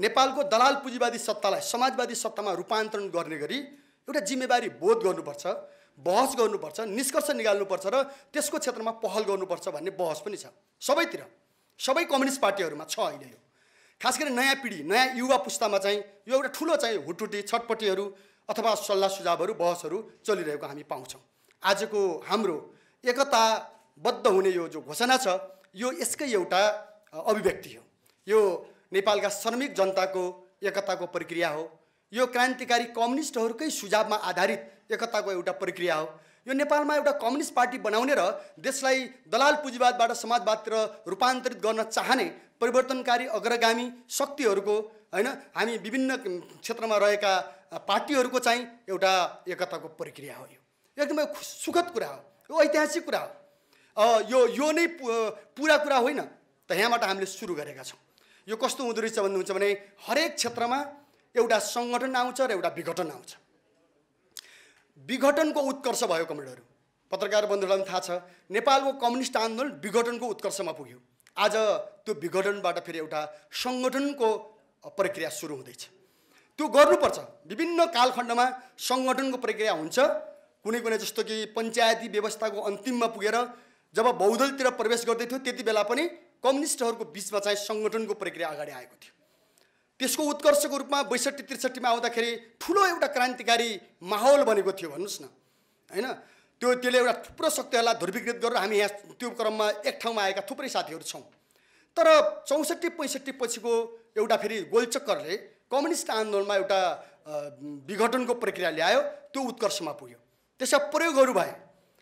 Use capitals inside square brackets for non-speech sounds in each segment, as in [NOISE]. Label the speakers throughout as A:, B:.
A: नेपालको दलाल पुँजीवादी सत्तालाई समाजवादी सत्तामा रूपान्तरण गर्ने गरी एउटा जिम्मेवारी बोध गर्नुपर्छ बहस गर्नुपर्छ निष्कर्ष निकाल्नुपर्छ र त्यसको क्षेत्रमा पहल गर्नुपर्छ भन्ने बहस पनि छ सबैतिर सबै कम्युनिस्ट पार्टीहरूमा छ अहिले यो खास गरी नयाँ पिँढी नयाँ युवा पुस्तामा चाहिँ यो एउटा ठुलो चाहिँ हुटुटी छटपटीहरू अथवा सल्लाह सुझावहरू बहसहरू चलिरहेको हामी पाउँछौँ आजको हाम्रो एकताबद्ध हुने यो जो घोषणा छ यो यसकै एउटा अभिव्यक्ति हो यो नेपालका श्रमिक जनताको एकताको प्रक्रिया हो यो क्रान्तिकारी कम्युनिस्टहरूकै सुझावमा आधारित एकताको एउटा प्रक्रिया हो यो नेपालमा एउटा कम्युनिस्ट पार्टी बनाउने र देशलाई दलाल पुँजीवादबाट समाजवादतिर रूपान्तरित गर्न चाहने परिवर्तनकारी अग्रगामी शक्तिहरूको होइन हामी विभिन्न क्षेत्रमा रहेका पार्टीहरूको चाहिँ एउटा एकताको प्रक्रिया हो यो एकदमै सुखद कुरा हो यो ऐतिहासिक कुरा हो यो यो नै पुरा कुरा होइन त यहाँबाट हामीले सुरु गरेका छौँ यो कस्तो हुँदो रहेछ भन्नुहुन्छ भने हरेक क्षेत्रमा एउटा सङ्गठन आउँछ र एउटा विघटन आउँछ विघटनको उत्कर्ष भयो कमरेडहरू पत्रकार बन्धुहरूलाई पनि थाहा छ नेपालको कम्युनिस्ट आन्दोलन विघटनको उत्कर्षमा पुग्यो आज त्यो विघटनबाट फेरि एउटा सङ्गठनको प्रक्रिया सुरु हुँदैछ त्यो गर्नुपर्छ विभिन्न कालखण्डमा सङ्गठनको प्रक्रिया हुन्छ कुनै कुनै जस्तो कि पञ्चायती व्यवस्थाको अन्तिममा पुगेर जब बहुदलतिर प्रवेश गर्दै थियो त्यति बेला पनि कम्युनिस्टहरूको बिचमा चाहिँ सङ्गठनको प्रक्रिया अगाडि आएको थियो त्यसको उत्कर्षको रूपमा बैसठी त्रिसठीमा आउँदाखेरि ठुलो एउटा क्रान्तिकारी माहौल बनेको थियो भन्नुहोस् न होइन त्यो त्यसले एउटा थुप्रो शक्तिहरूलाई ध्रुवीकृत गरेर हामी यहाँ त्यो क्रममा एक ठाउँमा आएका थुप्रै साथीहरू छौँ तर चौसठी पैँसठी पछिको एउटा फेरि गोलचक्करले कम्युनिस्ट आन्दोलनमा एउटा विघटनको प्रक्रिया ल्यायो त्यो उत्कर्षमा पुग्यो त्यसका प्रयोगहरू भए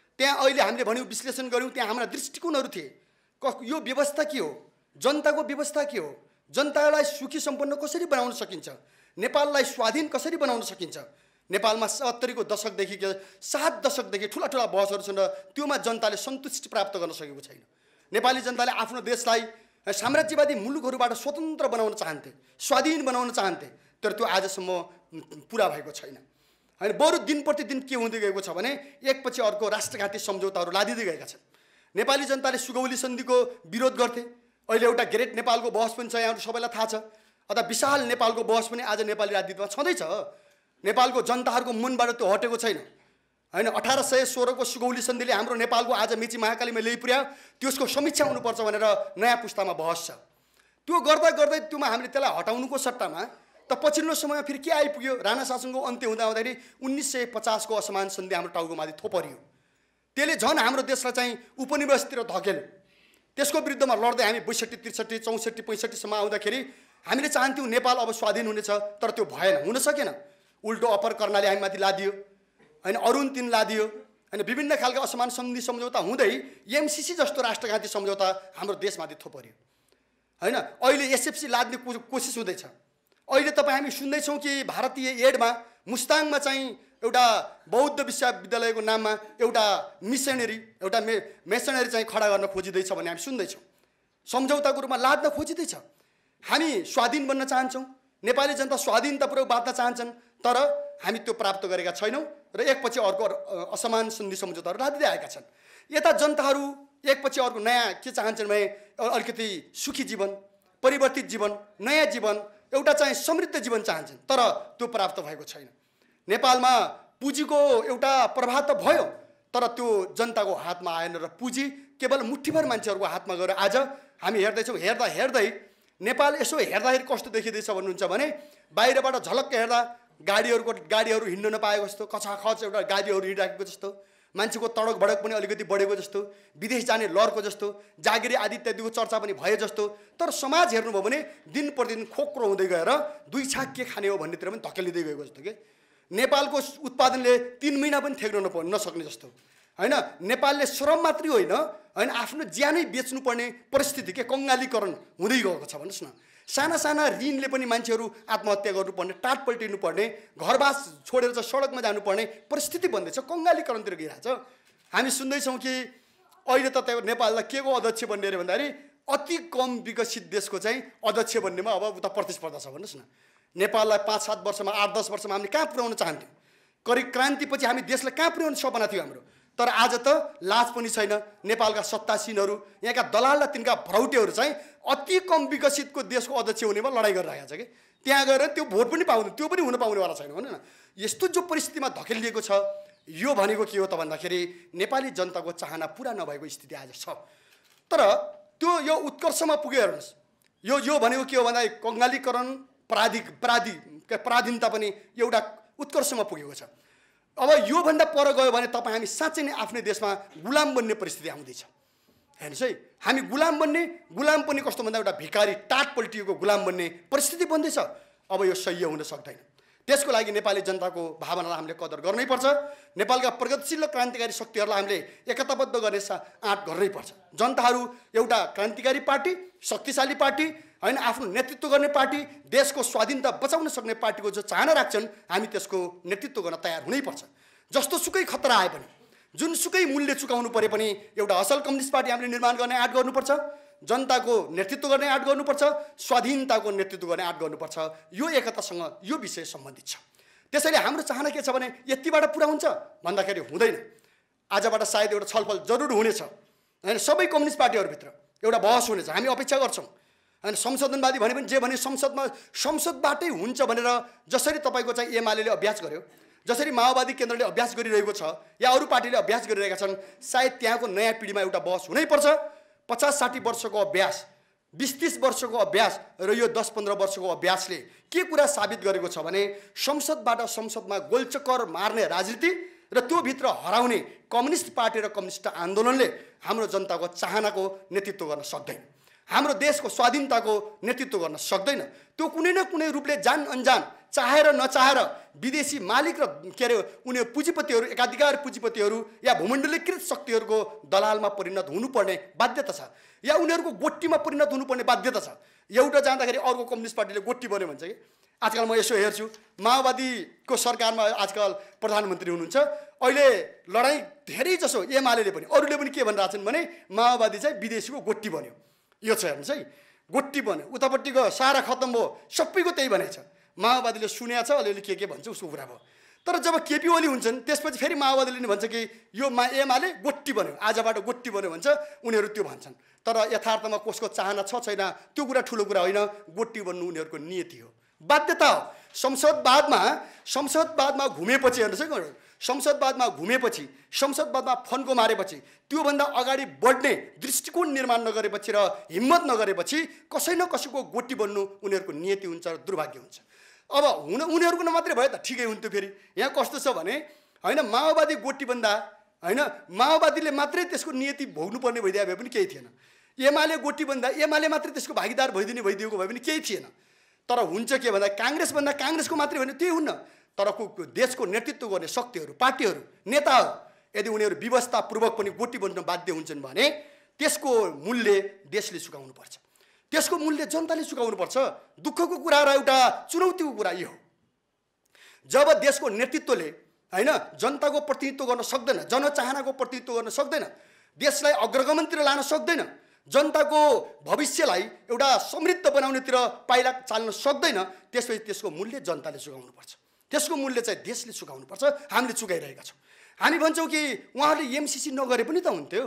A: त्यहाँ अहिले हामीले भन्यौँ विश्लेषण गऱ्यौँ त्यहाँ हाम्रा दृष्टिकोणहरू थिए यो व्यवस्था के हो जनताको व्यवस्था के हो जनतालाई सुखी सम्पन्न कसरी बनाउन सकिन्छ नेपाललाई स्वाधीन कसरी बनाउन सकिन्छ नेपालमा सत्तरीको दशकदेखि सात दशकदेखि ठुला ठुला बहसहरू छन् र त्योमा जनताले सन्तुष्टि प्राप्त गर्न सकेको छैन नेपाली जनताले आफ्नो देशलाई साम्राज्यवादी मुलुकहरूबाट स्वतन्त्र बनाउन चाहन्थे स्वाधीन बनाउन चाहन्थे तर त्यो आजसम्म पुरा भएको छैन होइन बरु दिन प्रतिदिन के हुँदै गएको छ भने एकपछि अर्को राष्ट्रघाती सम्झौताहरू लादिँदै गएका छन् नेपाली जनताले सुगौली सन्धिको विरोध गर्थे अहिले एउटा ग्रेट नेपालको बहस पनि छ यहाँहरू सबैलाई थाहा छ अन्त विशाल नेपालको बहस पनि आज नेपाली राजनीतिमा छँदैछ नेपालको जनताहरूको मनबाट त्यो हटेको छैन होइन अठार सय सोह्रको सुगौली सन्धिले हाम्रो नेपालको आज मेची महाकालीमा ल्याइ त्यसको समीक्षा हुनुपर्छ भनेर नयाँ पुस्तामा बहस छ त्यो गर्दा गर्दै त्योमा हामीले त्यसलाई हटाउनुको सट्टामा त पछिल्लो समयमा फेरि के आइपुग्यो राणा शासनको अन्त्य हुँदा हुँदाखेरि उन्नाइस सय पचासको असमान सन्धि हाम्रो टाउको माथि थोपरियो त्यसले झन् हाम्रो देशलाई चाहिँ उपनिवेशतिर धकेल त्यसको विरुद्धमा लड्दै हामी बैसठी त्रिसठी चौसठी पैँसठीसम्म आउँदाखेरि हामीले चाहन्थ्यौँ नेपाल अब स्वाधीन हुनेछ तर त्यो भएन हुन सकेन उल्टो अपर कर्णाले हामीमाथि लादियो होइन अरुण तिन लादियो होइन विभिन्न खालको असमान सन्धि सम्झौता हुँदै एमसिसी जस्तो राष्ट्रघाती सम्झौता हाम्रो देशमाथि थोपऱ्यो होइन अहिले एसएफसी लाद्ने कोसिस हुँदैछ अहिले तपाईँ हामी सुन्दैछौँ कि भारतीय एडमा मुस्ताङमा चाहिँ एउटा बौद्ध विश्वविद्यालयको नाममा एउटा मिसनरी एउटा मे मेसनरी चाहिँ खडा गर्न खोजिँदैछ भन्ने हामी सुन्दैछौँ सम्झौताको रूपमा लाद्न खोजिँदैछ हामी स्वाधीन बन्न चाहन्छौँ नेपाली जनता स्वाधीनतापूर्वक बाँच्न चाहन्छन् तर हामी त्यो प्राप्त गरेका छैनौँ र एकपछि अर्को असमान सन्धि सम्झौताहरू लादिँदै आएका छन् यता जनताहरू एकपछि अर्को नयाँ के चाहन्छन् भने अलिकति सुखी जीवन परिवर्तित जीवन नयाँ जीवन एउटा चाहिँ समृद्ध जीवन चाहन्छन् तर त्यो प्राप्त भएको छैन नेपालमा पुँजीको एउटा प्रभाव त भयो तर त्यो जनताको हातमा आएन र पुँजी केवल मुठीभर मान्छेहरूको हातमा गएर आज हामी हेर्दैछौँ हेर्दा हेर्दै नेपाल यसो हेर्दाखेरि कस्तो देखिँदैछ भन्नुहुन्छ भने बाहिरबाट झलक्क हेर्दा गाडीहरूको गाडीहरू हिँड्नु नपाएको जस्तो कछाखच एउटा गाडीहरू हिँडिराखेको जस्तो मान्छेको तडक भडक पनि अलिकति बढेको जस्तो विदेश जाने लहरको जस्तो जागिरी आदि इत्यादिको चर्चा पनि भए जस्तो तर समाज हेर्नुभयो भने दिन प्रतिदिन खोक्रो हुँदै गएर दुई छाक के खाने हो भन्नेतिर पनि धकेलिँदै गएको जस्तो के नेपालको उत्पादनले तिन महिना पनि थ्याक्न नप नसक्ने जस्तो होइन नेपालले श्रम मात्रै होइन होइन आफ्नो ज्यानै बेच्नुपर्ने परिस्थिति के कङ्गालीकरण हुँदै गएको छ भन्नुहोस् न साना साना ऋणले पनि मान्छेहरू आत्महत्या गर्नुपर्ने टाट पल्टिनुपर्ने घरबास छोडेर चाहिँ सडकमा जानुपर्ने परिस्थिति बन्दैछ कङ्गालीकरणतिर गइरहेछ हामी सुन्दैछौँ कि अहिले त त्यहाँ नेपाललाई के को अध्यक्ष बन्ने अरे भन्दाखेरि अति कम विकसित देशको चाहिँ अध्यक्ष बन्नेमा अब उता प्रतिस्पर्धा छ भन्नुहोस् न नेपाललाई पाँच सात वर्षमा आठ दस वर्षमा हामीले कहाँ पुर्याउन चाहन्थ्यौँ करिब क्रान्तिपछि हामी देशलाई कहाँ पुर्याउने सपना थियो हाम्रो तर आज त लाज पनि छैन नेपालका सत्तासीनहरू यहाँका दलाल र तिनका भरौटेहरू चाहिँ अति कम विकसितको देशको अध्यक्ष हुनेमा लडाइँ गरिरहेको छ कि त्यहाँ गएर त्यो भोट पनि पाउँदैन त्यो पनि हुन पाउनेवाला छैन होइन यस्तो जो परिस्थितिमा धकेलिएको छ यो भनेको के हो त भन्दाखेरि नेपाली जनताको चाहना पुरा नभएको स्थिति आज छ तर त्यो यो उत्कर्षमा पुग्यो हेर्नुहोस् यो यो भनेको के हो भन्दा कङ्गालीकरण प्राधिक प्राधि प्राधीनता पनि एउटा उत्कर्षमा पुगेको छ अब योभन्दा पर गयो भने तपाईँ हामी साँच्चै नै आफ्नै देशमा गुलाम बन्ने परिस्थिति आउँदैछ हेर्नुहोस् है हामी गुलाम बन्ने गुलाम पनि कस्तो भन्दा एउटा भिकारी टाट पल्टिएको गुलाम बन्ने परिस्थिति बन्दैछ अब यो सह्य हुन सक्दैन त्यसको लागि नेपाली जनताको भावनालाई हामीले कदर गर्नैपर्छ नेपालका प्रगतिशील क्रान्तिकारी शक्तिहरूलाई हामीले एकताबद्ध गर्ने सा आँट गर्नैपर्छ जनताहरू एउटा क्रान्तिकारी पार्टी शक्तिशाली पार्टी होइन आफ्नो नेतृत्व गर्ने पार्टी देशको स्वाधीनता बचाउन सक्ने पार्टीको जो चाहना राख्छन् हामी त्यसको नेतृत्व गर्न तयार हुनैपर्छ जस्तो सुकै खतरा आए पनि जुन सुकै मूल्य चुकाउनु परे पनि एउटा असल कम्युनिस्ट पार्टी हामीले निर्माण गर्ने आँट गर्नुपर्छ जनताको नेतृत्व गर्ने आँट गर्नुपर्छ स्वाधीनताको नेतृत्व गर्ने आँट गर्नुपर्छ यो एकतासँग यो विषय सम्बन्धित छ त्यसैले हाम्रो चाहना के छ भने यतिबाट पुरा हुन्छ भन्दाखेरि हुँदैन आजबाट सायद एउटा छलफल जरुर हुनेछ होइन सबै कम्युनिस्ट पार्टीहरूभित्र एउटा बहस हुनेछ हामी अपेक्षा गर्छौँ अनि संशोधनवादी भने पनि जे भने संसदमा संसदबाटै हुन्छ भनेर जसरी तपाईँको चाहिँ एमाले अभ्यास गर्यो जसरी माओवादी केन्द्रले अभ्यास गरिरहेको छ या अरू पार्टीले अभ्यास गरिरहेका छन् सायद त्यहाँको नयाँ पिँढीमा एउटा बहस हुनैपर्छ पचास साठी वर्षको अभ्यास बिस तिस वर्षको अभ्यास र यो दस पन्ध्र वर्षको अभ्यासले के कुरा साबित गरेको छ भने संसदबाट संसदमा गोलचक्कर मार्ने राजनीति र त्योभित्र हराउने कम्युनिस्ट पार्टी र कम्युनिस्ट आन्दोलनले हाम्रो जनताको चाहनाको नेतृत्व गर्न सक्दैन हाम्रो देशको स्वाधीनताको नेतृत्व गर्न सक्दैन त्यो कुनै न कुनै रूपले जान अन्जान चाहेर नचाहेर विदेशी मालिक र के अरे उनीहरू पुँजीपतिहरू एकाधिकार पुँजीपतिहरू या भूमण्डलीकृत शक्तिहरूको दलालमा परिणत हुनुपर्ने बाध्यता छ या उनीहरूको गोटीमा परिणत हुनुपर्ने बाध्यता छ एउटा जाँदाखेरि अर्को कम्युनिस्ट पार्टीले गोटी बन्यो भन्छ कि आजकल म यसो हेर्छु माओवादीको सरकारमा आजकल प्रधानमन्त्री हुनुहुन्छ अहिले लडाइँ धेरै जसो एमाले पनि अरूले पनि के भनिरहेको भने माओवादी चाहिँ विदेशीको गोटी बन्यो यो छ हेर्नुहोस् है गोटी बन्यो उतापट्टिको सारा खत्तम भयो सबैको त्यही भनेको छ माओवादीले सुनेको छ अलिअलि के के भन्छ उसको कुरा भयो तर जब केपी ओली हुन्छन् त्यसपछि फेरि माओवादीले नि भन्छ कि यो मा एमाले गोटी बन्यो आजबाट गोटी बन्यो भन्छ उनीहरू त्यो भन्छन् तर यथार्थमा कसको चाहना छ छैन त्यो कुरा ठुलो कुरा होइन गोटी बन्नु उनीहरूको नियति हो बाध्यता हो संसदवादमा संसदवादमा घुमेपछि हेर्नुहोस् है संसदवादमा घुमेपछि संसदवादमा फन्को मारेपछि त्योभन्दा अगाडि बढ्ने दृष्टिकोण निर्माण नगरेपछि र हिम्मत नगरेपछि कसै न कसैको गोटी बन्नु उनीहरूको नियति हुन्छ र दुर्भाग्य हुन्छ अब हुन उनीहरूको मात्रै भयो त ठिकै हुन्थ्यो फेरि यहाँ कस्तो छ भने होइन माओवादी गोटीबन्दा होइन माओवादीले मात्रै त्यसको नियति भोग्नुपर्ने भइदियो भए पनि केही थिएन एमाले गोटीबन्दा एमाले मात्रै त्यसको भागीदार भइदिने भइदिएको भए पनि केही थिएन तर हुन्छ के भन्दा काङ्ग्रेसभन्दा काङ्ग्रेसको मात्रै होइन त्यही हुन्न तर को देशको नेतृत्व गर्ने शक्तिहरू पार्टीहरू नेताहरू यदि उनीहरू व्यवस्थापूर्वक पनि गोटी बन्न बाध्य हुन्छन् भने त्यसको मूल्य देशले सुकाउनुपर्छ त्यसको मूल्य जनताले सुकाउनुपर्छ दुःखको कुरा र एउटा चुनौतीको कुरा यो हो जब देशको नेतृत्वले होइन जनताको प्रतिनिधित्व गर्न सक्दैन जनचाहनाको प्रतिनिधित्व गर्न सक्दैन देशलाई अग्रगमनतिर लान सक्दैन जनताको भविष्यलाई एउटा समृद्ध बनाउनेतिर पाइला चाल्न सक्दैन त्यसपछि त्यसको मूल्य जनताले चुकाउनुपर्छ त्यसको मूल्य चाहिँ देशले चुकाउनुपर्छ हामीले चुकाइरहेका छौँ हामी भन्छौँ कि उहाँहरूले एमसिसी नगरे पनि त हुन्थ्यो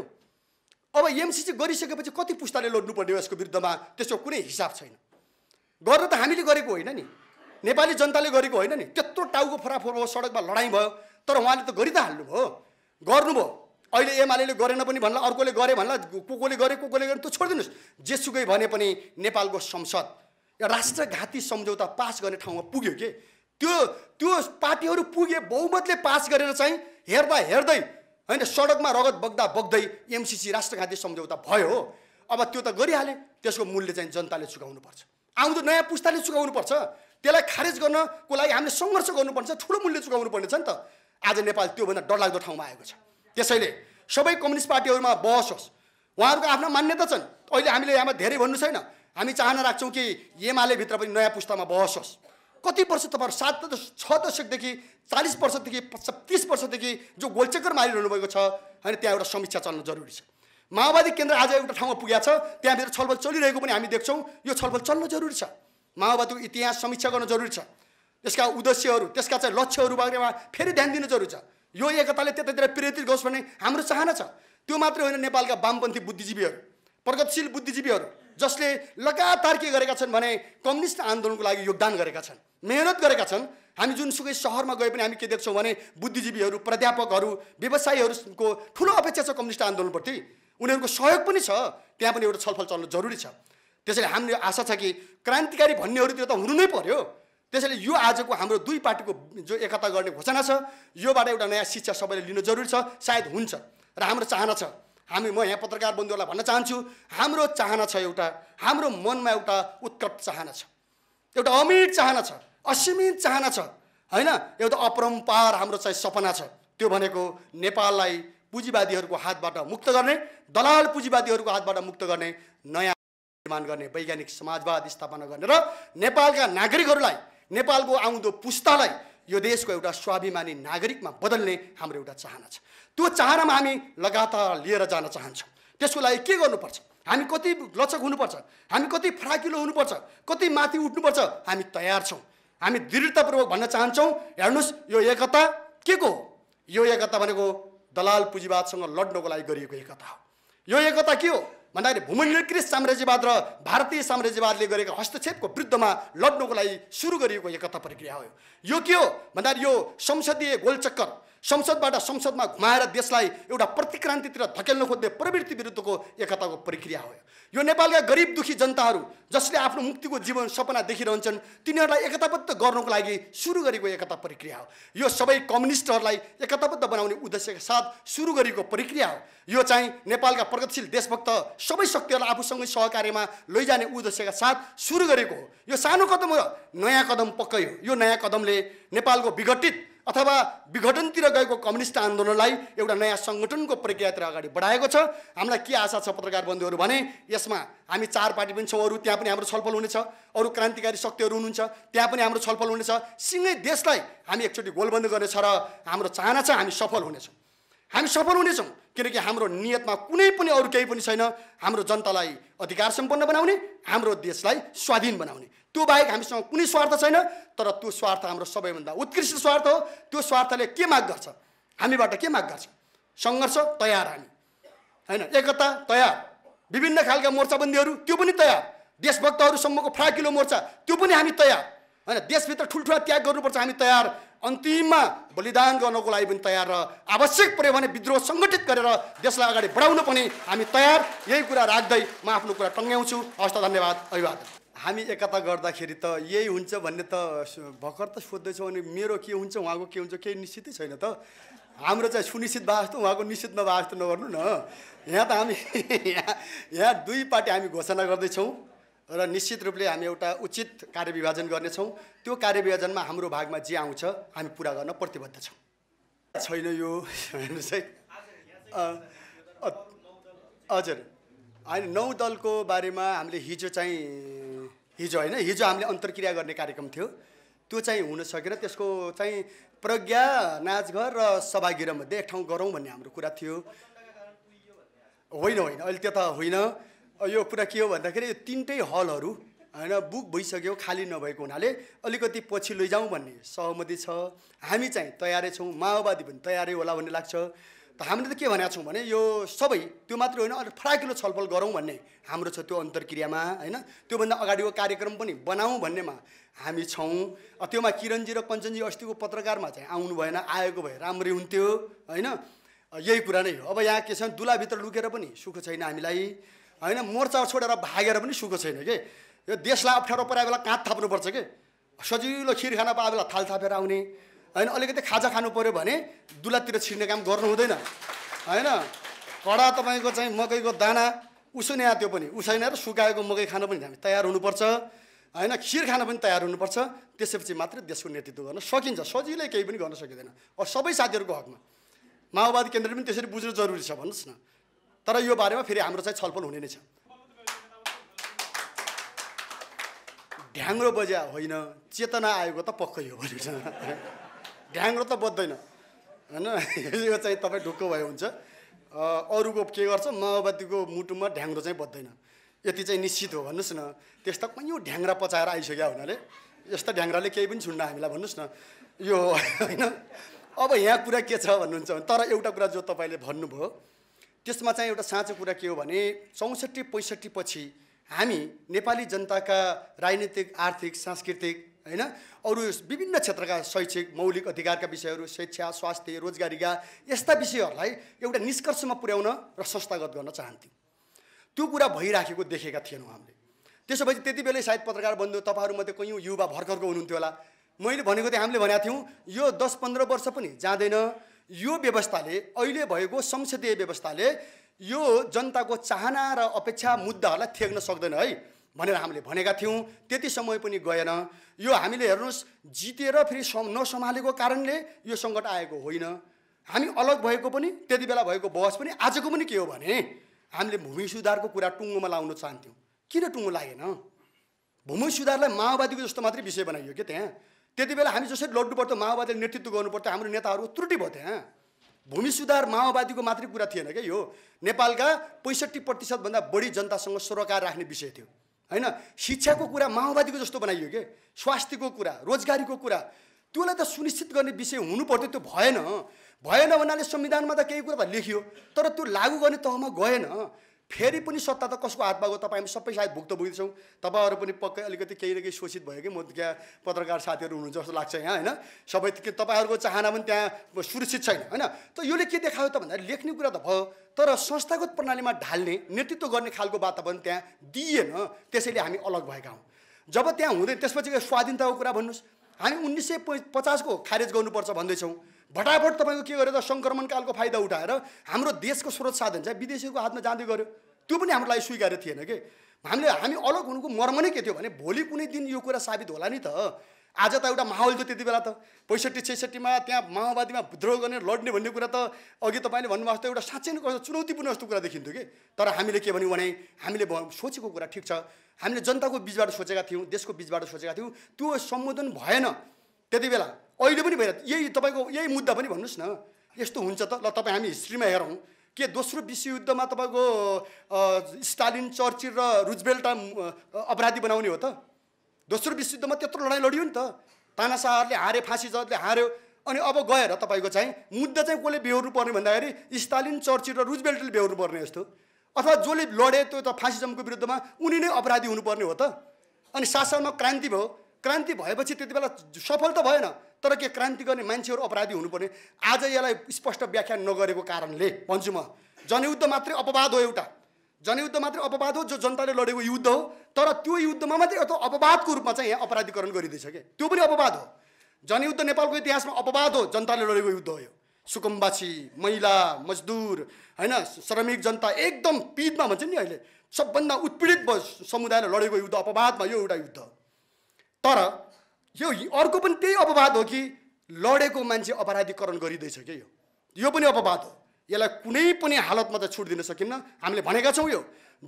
A: अब एमसिसी गरिसकेपछि कति पुस्ताले लोड्नुपर्ने हो यसको विरुद्धमा त्यसको कुनै हिसाब छैन गर्न त हामीले गरेको होइन नि नेपाली जनताले गरेको होइन नि त्यत्रो टाउको फराफोर भयो सडकमा लडाइँ भयो तर उहाँले त गरि त हाल्नुभयो गर्नुभयो अहिले एमाले गरेन पनि भन्ला अर्कोले गरे भन्ला को कोले गरे को कोले गरे त्यो छोडिदिनुहोस् जेसुकै भने पनि नेपालको संसद राष्ट्रघाती सम्झौता पास गर्ने ठाउँमा पुग्यो के त्यो त्यो पार्टीहरू पुगे बहुमतले पास गरेर चाहिँ हेर्दा हेर्दै होइन सडकमा रगत बग्दा बग्दै एमसिसी राष्ट्रघाती सम्झौता भयो हो अब त्यो त गरिहाले त्यसको मूल्य चाहिँ जनताले चुकाउनु पर्छ आउँदो नयाँ पुस्ताले चुकाउनु पर्छ त्यसलाई खारेज गर्नको लागि हामीले सङ्घर्ष गर्नुपर्छ ठुलो मूल्य चुकाउनु पर्नेछ नि त आज नेपाल त्योभन्दा डरलाग्दो ठाउँमा आएको छ त्यसैले सबै कम्युनिस्ट पार्टीहरूमा बहस होस् उहाँहरूको आफ्ना मान्यता छन् अहिले हामीले यहाँमा धेरै भन्नु छैन हामी चाहना राख्छौँ कि एमाले भित्र पनि नयाँ पुस्तामा बहस होस् कति वर्ष तपाईँहरू सात छ दशकदेखि चालिस वर्षदेखि तिस वर्षदेखि जो गोलचक्कर मारिरहनु भएको छ होइन त्यहाँ एउटा समीक्षा चल्न जरुरी छ माओवादी केन्द्र आज एउटा ठाउँमा पुगेको छ त्यहाँभित्र छलफल चलिरहेको पनि हामी देख्छौँ यो छलफल चल्न जरुरी छ माओवादीको इतिहास समीक्षा गर्न जरुरी छ त्यसका उद्देश्यहरू त्यसका चाहिँ लक्ष्यहरू बारेमा फेरि ध्यान दिनु जरुरी छ यो एकताले त्यतातिर प्रेरित गरोस् भन्ने हाम्रो चाहना छ त्यो मात्रै होइन नेपालका वामपन्थी बुद्धिजीवीहरू प्रगतिशील बुद्धिजीवीहरू जसले लगातार के गरेका छन् भने कम्युनिस्ट आन्दोलनको लागि योगदान गरेका छन् मेहनत गरेका छन् हामी जुनसुकै सहरमा गए पनि हामी के देख्छौँ भने बुद्धिजीवीहरू प्राध्यापकहरू व्यवसायीहरूको ठुलो अपेक्षा छ कम्युनिस्ट आन्दोलनप्रति उनीहरूको सहयोग पनि छ त्यहाँ पनि एउटा छलफल चल्नु जरुरी छ त्यसैले हामीले आशा छ कि क्रान्तिकारी भन्नेहरूतिर त हुनु नै पर्यो त्यसैले यो आजको हाम्रो दुई पार्टीको जो एकता गर्ने घोषणा छ योबाट एउटा नयाँ शिक्षा सबैले लिनु जरुरी छ सायद हुन्छ र हाम्रो चाहना छ हामी म यहाँ पत्रकार बन्धुहरूलाई भन्न चाहन्छु हाम्रो चाहना छ एउटा हाम्रो मनमा एउटा उत्कट चाहना छ एउटा अमिट चाहना छ असीमित चाहना छ होइन एउटा अपरम्पार हाम्रो चाहिँ सपना छ त्यो भनेको नेपाललाई पुँजीवादीहरूको हातबाट मुक्त गर्ने दलाल पुँजीवादीहरूको हातबाट मुक्त गर्ने नयाँ निर्माण गर्ने वैज्ञानिक समाजवाद स्थापना गर्ने र नेपालका नागरिकहरूलाई नेपालको आउँदो पुस्तालाई यो देशको एउटा स्वाभिमानी नागरिकमा बदल्ने हाम्रो एउटा चाहना छ त्यो चाहनामा हामी लगातार लिएर जान चाहन्छौँ त्यसको लागि के गर्नुपर्छ हामी कति लचक हुनुपर्छ हामी कति फराकिलो हुनुपर्छ कति माथि उठ्नुपर्छ हामी तयार छौँ हामी दृढतापूर्वक भन्न चाहन्छौँ हेर्नुहोस् यो एकता के को हो यो एकता भनेको दलाल पुँजीवादसँग लड्नको लागि गरिएको एकता हो यो एकता के हो भन्दाखेरि भूमण्डलीकृत साम्राज्यवाद र भारतीय साम्राज्यवादले गरेका हस्तक्षेपको विरुद्धमा लड्नुको लागि सुरु गरिएको एकता प्रक्रिया हो यो के हो भन्दाखेरि यो संसदीय गोलचक्कर संसदबाट संसदमा घुमाएर देशलाई एउटा प्रतिक्रान्तितिर धकेल्न खोज्ने प्रवृत्ति विरुद्धको एकताको प्रक्रिया हो यो नेपालका गरिब दुखी जनताहरू जसले आफ्नो मुक्तिको जीवन सपना देखिरहन्छन् तिनीहरूलाई एकताबद्ध गर्नको लागि सुरु गरेको एकता प्रक्रिया हो यो सबै कम्युनिस्टहरूलाई एकताबद्ध बनाउने उद्देश्यका साथ सुरु गरेको प्रक्रिया हो यो चाहिँ नेपालका प्रगतिशील देशभक्त सबै शक्तिहरूलाई आफूसँगै सहकार्यमा लैजाने उद्देश्यका साथ सुरु गरेको हो यो सानो कदम हो नयाँ कदम पक्कै हो यो नयाँ कदमले नेपालको विघटित अथवा विघटनतिर गएको कम्युनिस्ट आन्दोलनलाई एउटा नयाँ सङ्गठनको प्रक्रियातिर अगाडि बढाएको छ हामीलाई के आशा छ पत्रकार बन्धुहरू भने यसमा हामी चार पार्टी पनि छौँ अरू त्यहाँ पनि हाम्रो छलफल हुनेछ अरू क्रान्तिकारी शक्तिहरू हुनुहुन्छ त्यहाँ पनि हाम्रो छलफल हुनेछ सिँगै देशलाई हामी एकचोटि गोलबन्द गर्नेछ र हाम्रो चाहना छ हामी सफल हुनेछौँ हामी सफल हुनेछौँ किनकि हाम्रो नियतमा कुनै पनि अरू केही पनि छैन हाम्रो जनतालाई अधिकार सम्पन्न बनाउने हाम्रो देशलाई स्वाधीन बनाउने त्यो बाहेक हामीसँग कुनै स्वार्थ छैन तर त्यो स्वार्थ हाम्रो सबैभन्दा उत्कृष्ट स्वार्थ हो त्यो स्वार्थले के माग गर्छ हामीबाट के माग गर्छ सङ्घर्ष तयार हामी होइन एकता तयार विभिन्न खालका मोर्चाबन्दीहरू त्यो पनि तयार देशभक्तहरूसम्मको फ्राकिलो मोर्चा त्यो पनि हामी तयार होइन देशभित्र ठुल्ठुला त्याग गर्नुपर्छ हामी तयार अन्तिममा बलिदान गर्नको लागि पनि तयार र आवश्यक पऱ्यो भने विद्रोह सङ्गठित गरेर देशलाई अगाडि बढाउन पनि हामी तयार यही कुरा राख्दै म आफ्नो कुरा टङ्ग्याउँछु हस्त धन्यवाद अभिवादन हामी एकता गर्दाखेरि त यही हुन्छ भन्ने त भर्खर त सोध्दैछौँ अनि मेरो के हुन्छ उहाँको के हुन्छ केही निश्चितै छैन त हाम्रो चाहिँ सुनिश्चित भएको जस्तो उहाँको निश्चित नभएको जस्तो नगर्नु न यहाँ त हामी यहाँ [LAUGHS] यहाँ दुई पार्टी हामी घोषणा गर्दैछौँ र निश्चित रूपले हामी एउटा उचित कार्यविभाजन गर्नेछौँ त्यो कार्यविभाजनमा हाम्रो भागमा जे आउँछ हामी पुरा गर्न प्रतिबद्ध छौँ छैन यो चाहिँ हजुर होइन नौ दलको बारेमा हामीले हिजो चाहिँ हिजो होइन हिजो हामीले अन्तर्क्रिया गर्ने कार्यक्रम थियो त्यो चाहिँ हुन सकेन त्यसको चाहिँ प्रज्ञा नाचघर र सभागृहमध्ये एक ठाउँ गरौँ भन्ने हाम्रो कुरा थियो होइन होइन अहिले त्यो त होइन यो कुरा के हो भन्दाखेरि यो तिनटै हलहरू होइन बुक भइसक्यो खाली नभएको हुनाले अलिकति पछि लैजाउँ भन्ने सहमति छ हामी चाहिँ तयारै छौँ माओवादी पनि तयारै होला भन्ने लाग्छ त हामीले त के भनेका छौँ भने यो सबै त्यो मात्रै होइन अलिक फराकिलो छलफल गरौँ भन्ने हाम्रो छ त्यो अन्तर्क्रियामा होइन त्योभन्दा अगाडिको कार्यक्रम पनि बनाऊँ भन्नेमा हामी छौँ त्योमा किरणजी र कञ्चनजी अस्तिको पत्रकारमा चाहिँ आउनु भएन आएको भए राम्रै हुन्थ्यो होइन यही कुरा नै हो अब यहाँ के छ दुलाभित्र लुकेर पनि सुख छैन हामीलाई होइन मोर्चा छोडेर भागेर पनि सुख छैन कि यो देशलाई अप्ठ्यारो पराए बेला काँध थाप्नुपर्छ कि सजिलो खिर खाना पाए बेला थाल थापेर आउने होइन अलिकति खाजा खानु पऱ्यो भने दुलातिर छिर्ने काम गर्नु हुँदैन होइन कडा तपाईँको चाहिँ मकैको दाना उसुने त्यो पनि उसाइने र सुकाएको मकै खान पनि हामी तयार हुनुपर्छ होइन खिर खान पनि तयार हुनुपर्छ त्यसपछि मात्रै देशको नेतृत्व गर्न सकिन्छ सजिलै केही पनि गर्न सकिँदैन अब सबै साथीहरूको हकमा माओवादी केन्द्र पनि त्यसरी बुझ्नु जरुरी छ भन्नुहोस् न तर यो बारेमा फेरि हाम्रो चाहिँ छलफल हुने नै छ ढ्याङ्ग्रो बजा होइन चेतना आएको त पक्कै हो ढ्याङ्ग्रो त बज्दैन होइन यो चाहिँ तपाईँ ढुक्क भए हुन्छ अरूको के गर्छ माओवादीको मुटुमा ढ्याङ्ग्रो चाहिँ बज्दैन यति चाहिँ निश्चित हो भन्नुहोस् न त्यस्ता कैयौँ ढ्याङ्ग्रा पचाएर आइसक्यो हुनाले यस्ता ढ्याङ्ग्राले केही पनि छुन्न हामीलाई भन्नुहोस् न यो होइन अब यहाँ कुरा के छ भन्नुहुन्छ भने तर एउटा कुरा जो तपाईँले भन्नुभयो त्यसमा चाहिँ एउटा साँचो कुरा के हो भने चौसठी पैँसठी पछि हामी नेपाली जनताका राजनीतिक आर्थिक सांस्कृतिक होइन अरू विभिन्न क्षेत्रका शैक्षिक मौलिक अधिकारका विषयहरू शिक्षा स्वास्थ्य रोजगारीका यस्ता विषयहरूलाई एउटा निष्कर्षमा पुर्याउन र संस्थागत गर्न चाहन्थ्यौँ त्यो कुरा भइराखेको देखेका थिएनौँ हामीले त्यसो भए त्यति बेलै सायद पत्रकार बन्धु तपाईँहरूमध्ये कयौँ युवा भर्खरको हुनुहुन्थ्यो होला मैले भनेको थिएँ हामीले भनेको थियौँ यो दस पन्ध्र वर्ष पनि जाँदैन यो व्यवस्थाले अहिले भएको संसदीय व्यवस्थाले यो जनताको चाहना र अपेक्षा मुद्दाहरूलाई थ्याक्न सक्दैन है भनेर हामीले भनेका थियौँ त्यति समय पनि गएन यो हामीले हेर्नुहोस् जितेर फेरि नसम्हालेको कारणले यो सङ्कट आएको होइन हामी अलग भएको पनि त्यति बेला भएको बहस पनि आजको पनि के हो भने हामीले भूमि सुधारको कुरा टुङ्गोमा लाउन चाहन्थ्यौँ किन टुङ्गो लागेन भूमि सुधारलाई माओवादीको जस्तो मात्रै विषय बनाइयो क्या त्यहाँ त्यति बेला हामी जसरी लड्नु पर्थ्यो माओवादीले नेतृत्व गर्नुपर्थ्यो हाम्रो नेताहरू त्रुटि भयो त्यहाँ भूमि सुधार माओवादीको मात्रै कुरा थिएन क्या यो नेपालका पैँसठी प्रतिशतभन्दा बढी जनतासँग सरकार राख्ने विषय थियो होइन शिक्षाको कुरा माओवादीको जस्तो बनाइयो के स्वास्थ्यको कुरा रोजगारीको कुरा त्यसलाई त सुनिश्चित गर्ने विषय हुनु पर्थ्यो त्यो भएन भएन भन्नाले संविधानमा त केही कुरा लेखियो तर त्यो लागू गर्ने तहमा गएन फेरि पनि सत्ता त कसको हातमा गयो तपाईँ हामी सबै सायद भुक्त भुक्तभोगी तपाईँहरू पनि पक्कै अलिकति केही न केही शोषित भयो कि म त्यहाँ पत्रकार साथीहरू हुनुहुन्छ जस्तो लाग्छ यहाँ होइन सबै तपाईँहरूको चाहना पनि त्यहाँ सुरक्षित छैन होइन त यसले के देखायो त भन्दाखेरि लेख्ने कुरा त भयो तर संस्थागत प्रणालीमा ढाल्ने नेतृत्व गर्ने खालको वातावरण त्यहाँ दिइएन त्यसैले हामी अलग भएका हौँ जब त्यहाँ हुँदैन त्यसपछि स्वाधीनताको कुरा भन्नुहोस् हामी उन्नाइस सय पचासको खारेज गर्नुपर्छ भन्दैछौँ भटाभट तपाईँको के गर्यो त सङ्क्रमणकालको फाइदा उठाएर हाम्रो देशको स्रोत साधन चाहिँ विदेशीको हातमा जाँदै गऱ्यो त्यो पनि हाम्रो लागि स्वीकार्य थिएन कि हामीले हामी अलग हुनुको मर्म नै के थियो भने भोलि कुनै दिन यो कुरा साबित होला नि त आज त एउटा माहौल थियो त्यति बेला त पैँसठी छैसठीमा त्यहाँ माओवादीमा विद्रोह गर्ने लड्ने भन्ने कुरा त अघि तपाईँले भन्नुभएको थियो एउटा साँच्चै नै चुनौतीपूर्ण जस्तो कुरा देखिन्थ्यो कि तर हामीले के भन्यौँ भने हामीले सोचेको कुरा ठिक छ हामीले जनताको बिचबाट सोचेका थियौँ देशको बिचबाट सोचेका थियौँ त्यो सम्बोधन भएन त्यति बेला अहिले पनि भइरहेको यही तपाईँको यही मुद्दा पनि भन्नुहोस् न यस्तो हुन्छ त ल तपाईँ हामी हिस्ट्रीमा हेरौँ के दोस्रो विश्वयुद्धमा तपाईँको स्टालिन चर्चिल र रुजबेल्टा अपराधी बनाउने हो त दोस्रो विश्वयुद्धमा त्यत्रो लडाइँ लडियो नि त तानासाहरले हारे फाँसी जजले हार्यो अनि अब गएर तपाईँको चाहिँ मुद्दा चाहिँ कसले बेहोर्नु पर्ने भन्दाखेरि स्टालिन चर्चिल र रुजबेल्टले बेहोर्नु पर्ने जस्तो अथवा जसले लडे त्यो त फाँसिजमको विरुद्धमा उनी नै अपराधी हुनुपर्ने हो त अनि सात सालमा क्रान्ति भयो क्रान्ति भएपछि त्यति बेला सफल त भएन तर के क्रान्ति गर्ने मान्छेहरू अपराधी हुनुपर्ने आज यसलाई स्पष्ट व्याख्या नगरेको कारणले भन्छु म जनयुद्ध मात्रै अपवाद हो एउटा जनयुद्ध मात्रै अपवाद हो जो जनताले लडेको युद्ध हो तर त्यो युद्धमा मात्रै अथवा अपवादको रूपमा चाहिँ यहाँ अपराधीकरण गरिँदैछ कि त्यो पनि अपवाद हो जनयुद्ध नेपालको इतिहासमा अपवाद हो जनताले लडेको युद्ध हो यो सुकुम्बासी महिला मजदुर होइन श्रमिक जनता एकदम पिडमा भन्छ नि अहिले सबभन्दा उत्पीडित समुदायले लडेको युद्ध अपवादमा यो एउटा युद्ध तर यो अर्को पनि त्यही अपवाद हो कि लडेको मान्छे अपराधीकरण गरिँदैछ क्या यो यो पनि अपवाद हो यसलाई कुनै पनि हालतमा त छुट दिन सकिन्न हामीले भनेका छौँ यो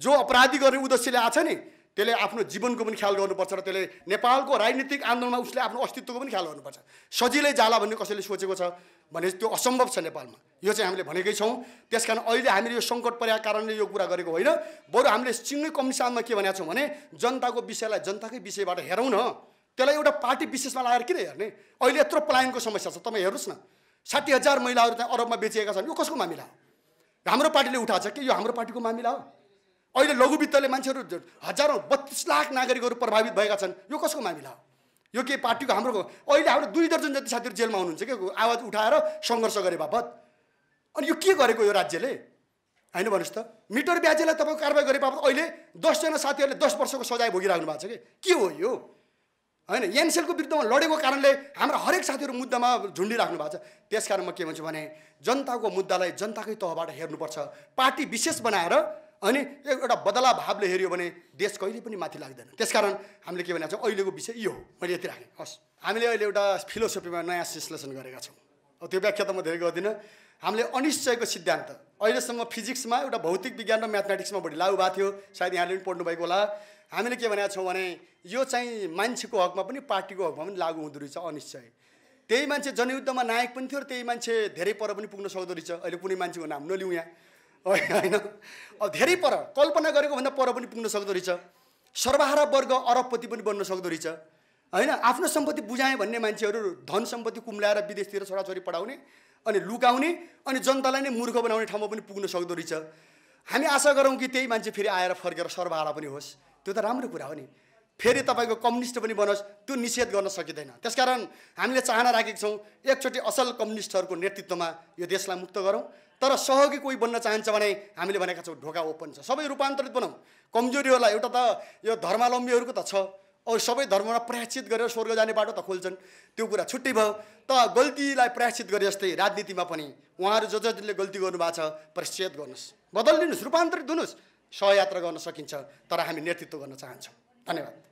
A: जो अपराधी गर्ने उद्देश्यले आएको छ नि त्यसले आफ्नो जीवनको पनि ख्याल गर्नुपर्छ र त्यसले नेपालको राजनीतिक आन्दोलनमा उसले आफ्नो अस्तित्वको पनि ख्याल गर्नुपर्छ सजिलै जाला भन्ने कसैले सोचेको छ भने त्यो असम्भव छ नेपालमा यो चाहिँ हामीले भनेकै छौँ त्यस कारण अहिले हामीले यो सङ्कट परेका कारणले यो कुरा गरेको होइन बरु हामीले सिङ्गै कमिसनमा के भनेका छौँ भने जनताको विषयलाई जनताकै विषयबाट हेरौँ न त्यसलाई एउटा पार्टी विशेषमा लगाएर किन हेर्ने अहिले यत्रो पलायनको समस्या छ तपाईँ हेर्नुहोस् न साठी हजार महिलाहरू त्यहाँ अरबमा बेचिएका छन् यो कसको मामिला हो हाम्रो पार्टीले उठाएको छ कि यो हाम्रो पार्टीको मामिला हो अहिले लघुवित्तले वित्तले मान्छेहरू हजारौँ बत्तिस लाख नागरिकहरू प्रभावित भएका छन् यो कसको मामिला हो यो के पार्टीको हाम्रो अहिले हाम्रो दुई दर्जन जति साथीहरू जेलमा हुनुहुन्छ क्या आवाज उठाएर सङ्घर्ष गरे बापत अनि यो के गरेको यो राज्यले होइन भन्नुहोस् त मिटर ब्याजेलाई तपाईँको कारवाही गरे बापत अहिले दसजना साथीहरूले दस वर्षको सजाय भोगिराख्नु भएको छ कि के हो यो होइन एनसेलको विरुद्धमा लडेको कारणले हाम्रा हरेक साथीहरू मुद्दामा झुन्डिराख्नु भएको छ त्यसकारण म के भन्छु भने जनताको मुद्दालाई जनताकै तहबाट हेर्नुपर्छ पार्टी विशेष बनाएर अनि एउटा बदला भावले हेऱ्यो भने देश कहिले पनि माथि लाग्दैन त्यसकारण हामीले के भनेको छौँ अहिलेको विषय यो हो मैले यति राखेँ हस् हामीले अहिले एउटा फिलोसफीमा नयाँ संश्लेषण गरेका छौँ अब त्यो व्याख्या त म धेरै गर्दिनँ हामीले अनिश्चयको सिद्धान्त अहिलेसम्म फिजिक्समा एउटा भौतिक विज्ञान र म्याथमेटिक्समा बढी लागु भएको थियो सायद यहाँले पनि पढ्नुभएको होला हामीले के भनेका छौँ भने यो चाहिँ मान्छेको हकमा पनि पार्टीको हकमा पनि लागु हुँदो रहेछ अनिश्चय त्यही मान्छे जनयुद्धमा नायक पनि थियो र त्यही मान्छे धेरै पर पनि पुग्न सक्दो रहेछ अहिले कुनै मान्छेको नाम नलिउँ यहाँ होइन अब धेरै पर कल्पना गरेको भन्दा पर पनि पुग्न सक्दो रहेछ सर्वहारा वर्ग अरबपति पनि बन्न सक्दो रहेछ होइन आफ्नो सम्पत्ति बुझाएँ भन्ने मान्छेहरू धन सम्पत्ति कुम्ल्याएर विदेशतिर छोराछोरी पढाउने अनि लुकाउने अनि जनतालाई नै मूर्ख बनाउने ठाउँमा पनि पुग्न सक्दो रहेछ हामी आशा गरौँ कि त्यही मान्छे फेरि आएर फर्केर सर्वहारा पनि होस् त्यो त राम्रो कुरा हो नि फेरि तपाईँको कम्युनिस्ट पनि बनोस् त्यो निषेध गर्न सकिँदैन त्यसकारण हामीले चाहना राखेका छौँ एकचोटि असल कम्युनिस्टहरूको नेतृत्वमा यो देशलाई मुक्त गरौँ तर सहयोगी कोही बन्न चाहन्छ भने हामीले भनेका छौँ ढोका ओपन छ सबै रूपान्तरित बनाउँ कमजोरीहरूलाई एउटा त यो धर्मावलम्बीहरूको त छ अरू सबै धर्ममा प्रयासित गरेर स्वर्ग जाने बाटो त खोल्छन् त्यो कुरा छुट्टै भयो त गल्तीलाई प्रयासित गरे जस्तै राजनीतिमा पनि उहाँहरू ज जसले गल्ती गर्नुभएको छ प्रायश्चित गर्नुहोस् बदलिदिनुहोस् रूपान्तरित हुनुहोस् सहयात्रा गर्न सकिन्छ तर हामी नेतृत्व गर्न चाहन्छौँ धन्यवाद